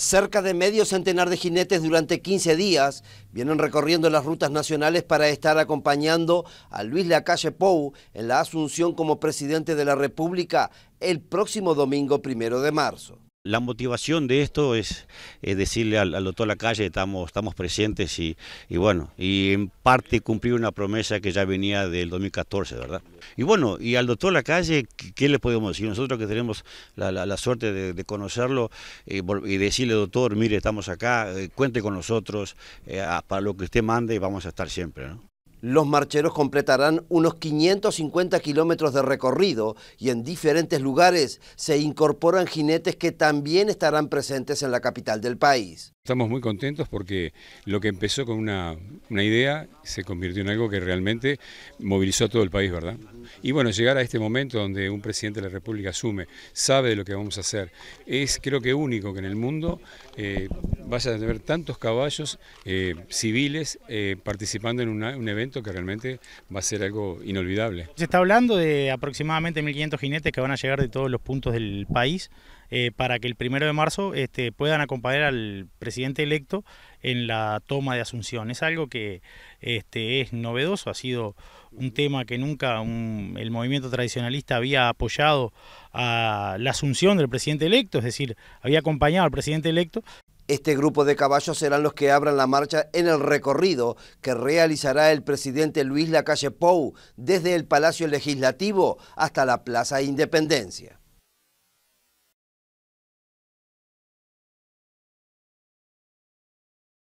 Cerca de medio centenar de jinetes durante 15 días vienen recorriendo las rutas nacionales para estar acompañando a Luis Lacalle Pou en la asunción como presidente de la República el próximo domingo primero de marzo. La motivación de esto es, decirle al, doctor la calle estamos, estamos presentes y, bueno, y en parte cumplir una promesa que ya venía del 2014, ¿verdad? Y bueno, y al doctor la calle, ¿qué le podemos decir? Nosotros que tenemos la, suerte de, conocerlo eh, y decirle, doctor, mire, estamos acá, eh, cuente con nosotros, eh, para lo que usted mande vamos a estar siempre, ¿no? Los marcheros completarán unos 550 kilómetros de recorrido y en diferentes lugares se incorporan jinetes que también estarán presentes en la capital del país. Estamos muy contentos porque lo que empezó con una, idea se convirtió en algo que realmente movilizó a todo el país, ¿verdad? Y bueno, llegar a este momento donde un presidente de la República asume, sabe de lo que vamos a hacer, es creo que único que en el mundo eh, vaya a tener tantos caballos eh, civiles eh, participando en un evento que realmente va a ser algo inolvidable. Se está hablando de aproximadamente 1.500 jinetes que van a llegar de todos los puntos del país eh, para que el primero de marzo este, puedan acompañar al presidente presidente electo en la toma de Asunción. Es algo que este, es novedoso, ha sido un tema que nunca el movimiento tradicionalista había apoyado a la asunción del presidente electo, es decir, había acompañado al presidente electo. Este grupo de caballos serán los que abran la marcha en el recorrido que realizará el presidente Luis Lacalle Pou desde el Palacio Legislativo hasta la Plaza Independencia.